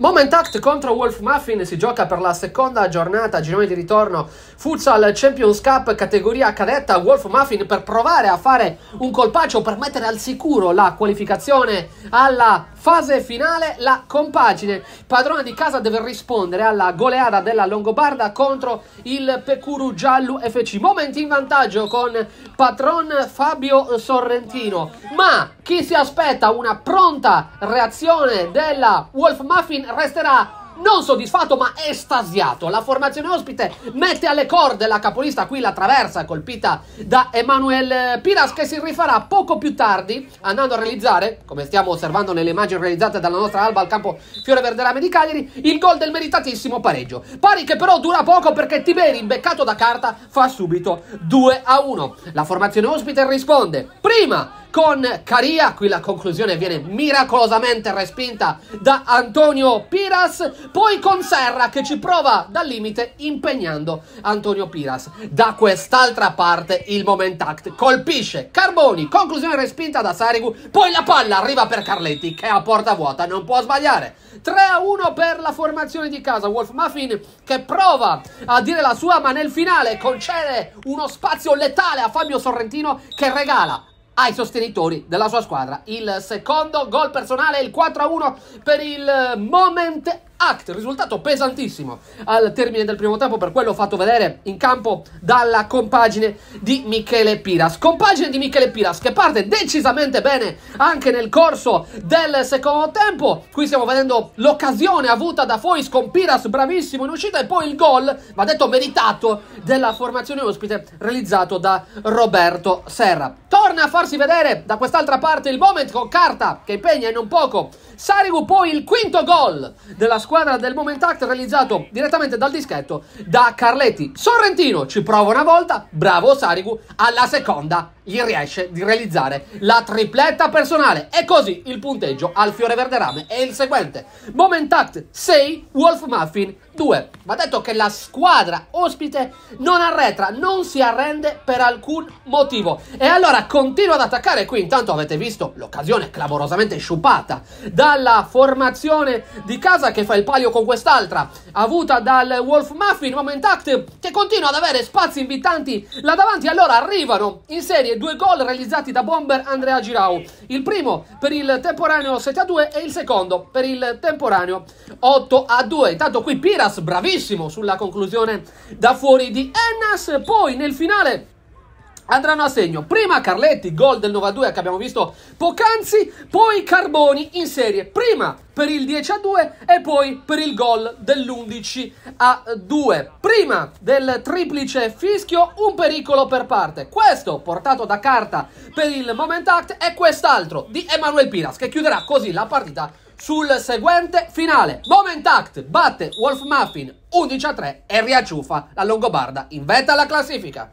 Moment Act contro Wolf Muffin si gioca per la seconda giornata, girone di ritorno Futsal Champions Cup categoria cadetta. Wolf Muffin per provare a fare un colpaccio per mettere al sicuro la qualificazione alla Fase finale, la compagine. Padrona di casa deve rispondere alla goleada della Longobarda contro il Pecuru Giallo FC. Momenti in vantaggio con patron Fabio Sorrentino. Ma chi si aspetta una pronta reazione della Wolf Muffin resterà non soddisfatto ma estasiato. La formazione ospite mette alle corde la capolista, qui la traversa colpita da Emanuel Piras che si rifarà poco più tardi andando a realizzare, come stiamo osservando nelle immagini realizzate dalla nostra alba al campo Fiore Verderame di Cagliari, il gol del meritatissimo pareggio. Pari che però dura poco perché Tiberi, imbeccato da carta, fa subito 2 a 1. La formazione ospite risponde prima con Caria. Qui la conclusione viene miracolosamente respinta da Antonio Piras. Poi con Serra che ci prova dal limite impegnando Antonio Piras. Da quest'altra parte il Momentact colpisce Carboni. Conclusione respinta da Sarigu. Poi la palla arriva per Carletti che a porta vuota non può sbagliare. 3 a 1 per la formazione di casa. Wolf Muffin che prova a dire la sua ma nel finale concede uno spazio letale a Fabio Sorrentino che regala ai sostenitori della sua squadra. Il secondo gol personale, il 4-1 per il Moment Act, risultato pesantissimo al termine del primo tempo, per quello fatto vedere in campo dalla compagine di Michele Piras. Compagine di Michele Piras che parte decisamente bene anche nel corso del secondo tempo. Qui stiamo vedendo l'occasione avuta da Fois con Piras bravissimo in uscita e poi il gol, va detto meritato, della formazione ospite realizzato da Roberto Serra. Torna a farsi vedere da quest'altra parte il moment con Carta che impegna in un poco Sarigu, poi il quinto gol della squadra squadra del Moment Act realizzato direttamente dal dischetto da Carletti. Sorrentino ci prova una volta, bravo Sarigu, alla seconda gli riesce di realizzare la tripletta personale. E così il punteggio al fiore verde rame è il seguente. Momentat 6, Wolf Muffin 2. Va detto che la squadra ospite non arretra, non si arrende per alcun motivo. E allora continua ad attaccare qui. Intanto avete visto l'occasione clamorosamente sciupata dalla formazione di casa che fa il palio con quest'altra, avuta dal Wolf Muffin Momentat che continua ad avere spazi invitanti là davanti. Allora arrivano in serie due gol realizzati da bomber Andrea Girau. Il primo per il temporaneo 7 a 2 e il secondo per il temporaneo 8 a 2. Intanto qui Piras bravissimo sulla conclusione da fuori di Ennas. Poi nel finale andranno a segno. Prima Carletti, gol del 9-2 che abbiamo visto poc'anzi, poi Carboni in serie, prima per il 10 a 2 e poi per il gol dell'11 a 2. Prima del triplice fischio, un pericolo per parte. Questo portato da carta per il moment act e quest'altro di Emanuel Piras che chiuderà così la partita sul seguente finale. Moment act batte Wolf Muffin 11 a 3 e riacciuffa la Longobarda in vetta alla classifica.